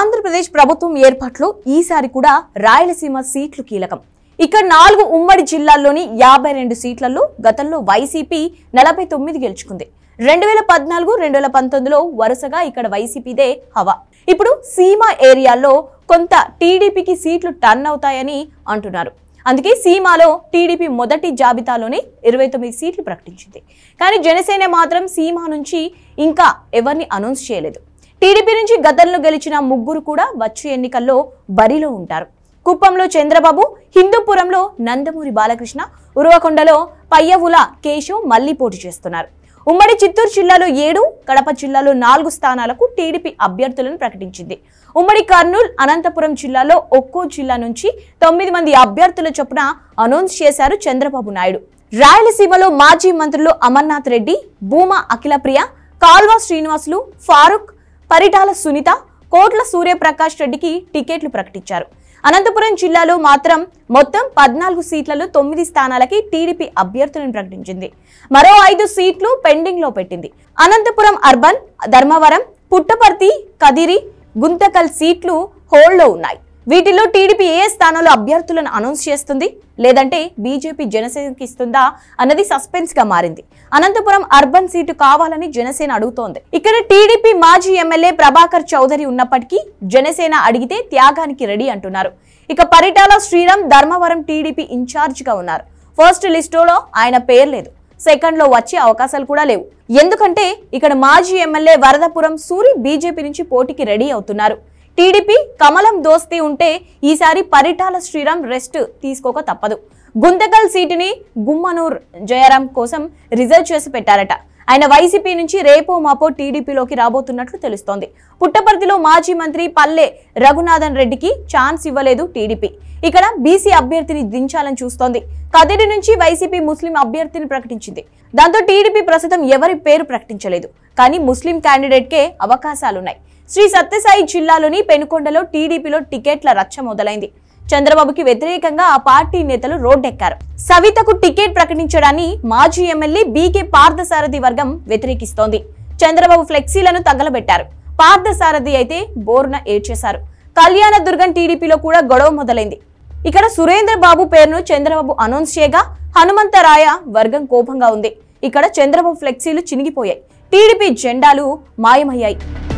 ఆంధ్రప్రదేశ్ ప్రభుత్వం ఏర్పాట్లో ఈసారి కూడా రాయలసీమ సీట్లు కీలకం ఇక నాలుగు ఉమ్మడి జిల్లాల్లోని యాభై రెండు సీట్లలో గతంలో వైసీపీ నలభై తొమ్మిది గెలుచుకుంది రెండు వేల పద్నాలుగు రెండు వేల పంతొమ్మిదిలో వరుసగా ఇక్కడ వైసీపీదే హవా ఇప్పుడు సీమ ఏరియాలో కొంత టీడీపీకి సీట్లు టర్న్ అవుతాయని అంటున్నారు అందుకే సీమాలో టీడీపీ మొదటి జాబితాలోనే ఇరవై తొమ్మిది సీట్లు ప్రకటించింది కానీ జనసేన మాత్రం సీమా నుంచి ఇంకా ఎవరిని అనౌన్స్ చేయలేదు టీడీపీ నుంచి గతంలో గెలిచిన ముగ్గురు కూడా వచ్చే ఎన్నికల్లో బరిలో ఉంటారు కుప్పంలో చంద్రబాబు హిందూపురంలో నందమూరి బాలకృష్ణ ఉరవకొండలో పయ్యవుల కేశవ్ మళ్లీ పోటీ చేస్తున్నారు ఉమ్మడి చిత్తూరు జిల్లాలో ఏడు కడప జిల్లాలో నాలుగు స్థానాలకు టీడీపీ అభ్యర్థులను ప్రకటించింది ఉమ్మడి కర్నూలు అనంతపురం జిల్లాలో ఒక్కో జిల్లా నుంచి తొమ్మిది మంది అభ్యర్థుల చొప్పున అనౌన్స్ చేశారు చంద్రబాబు నాయుడు రాయలసీమలో మాజీ మంత్రులు అమర్నాథ్ రెడ్డి భూమా అఖిలప్రియ కాల్వా శ్రీనివాసులు ఫారూక్ పరిటాల సునీత కోట్ల సూర్యప్రకాష్ రెడ్డికి టికెట్లు ప్రకటించారు అనంతపురం జిల్లాలో మాత్రం మొత్తం పద్నాలుగు సీట్లలో తొమ్మిది స్థానాలకి టీడీపీ అభ్యర్థులను ప్రకటించింది మరో ఐదు సీట్లు పెండింగ్లో పెట్టింది అనంతపురం అర్బన్ ధర్మవరం పుట్టపర్తి కదిరి గుంతకల్ సీట్లు హోల్డ్లో ఉన్నాయి వీటిలో టీడీపీ ఏ స్థానంలో అభ్యర్థులను అనౌన్స్ చేస్తుంది లేదంటే బీజేపీ జనసేనకి ఇస్తుందా అన్నది సస్పెన్స్ గా మారింది అనంతపురం అర్బన్ సీటు కావాలని జనసేన అడుగుతోంది ఇక్కడ టీడీపీ మాజీ ఎమ్మెల్యే ప్రభాకర్ చౌదరి ఉన్నప్పటికీ జనసేన అడిగితే త్యాగానికి రెడీ అంటున్నారు ఇక పరిటాల శ్రీరామ్ ధర్మవరం టీడీపీ ఇన్ఛార్జ్ గా ఉన్నారు ఫస్ట్ లిస్టులో ఆయన పేరు లేదు సెకండ్లో వచ్చే అవకాశాలు కూడా లేవు ఎందుకంటే ఇక్కడ మాజీ ఎమ్మెల్యే వరదపురం సూరి బీజేపీ నుంచి పోటీకి రెడీ అవుతున్నారు టీడీపీ కమలం దోస్తి ఉంటే ఈసారి పరిటాల శ్రీరామ్ రెస్ట్ తీసుకోక తప్పదు గుంతకల్ సీటుని గుమ్మనూర్ జయరాం కోసం రిజర్వ్ చేసి పెట్టారట ఆయన వైసీపీ నుంచి రేపో మాపో టీడీపీలోకి రాబోతున్నట్లు తెలుస్తోంది పుట్టపర్తిలో మాజీ మంత్రి పల్లె రఘునాథన్ రెడ్డికి ఛాన్స్ ఇవ్వలేదు టీడీపీ ఇక్కడ బీసీ అభ్యర్థిని దించాలని చూస్తోంది కదిరి నుంచి వైసీపీ ముస్లిం అభ్యర్థిని ప్రకటించింది దాంతో టీడీపీ ప్రస్తుతం ఎవరి పేరు ప్రకటించలేదు కానీ ముస్లిం క్యాండిడేట్కే అవకాశాలున్నాయి శ్రీ సత్యసాయి జిల్లాలోని పెనుకొండలో టీడీపీలో టికెట్ల రచ్చ మొదలైంది చంద్రబాబుకి వ్యతిరేకంగా ఆ పార్టీ నేతలు రోడ్డెక్కారు సవితకు టికెట్ ప్రకటించడాన్ని మాజీ ఎమ్మెల్యే బీకే పార్థసారథి వర్గం వ్యతిరేకిస్తోంది చంద్రబాబు ఫ్లెక్సీలను తగలబెట్టారు పార్థసారథి అయితే బోర్న ఏడ్చేశారు కళ్యాణ దుర్గం టీడీపీలో కూడా గొడవ మొదలైంది ఇక్కడ సురేంద్ర బాబు పేరును చంద్రబాబు అనౌన్స్ చేయగా హనుమంతరాయ వర్గం కోపంగా ఉంది ఇక్కడ చంద్రబాబు ఫ్లెక్సీలు చినిగిపోయాయి టీడీపీ జెండాలు మాయమయ్యాయి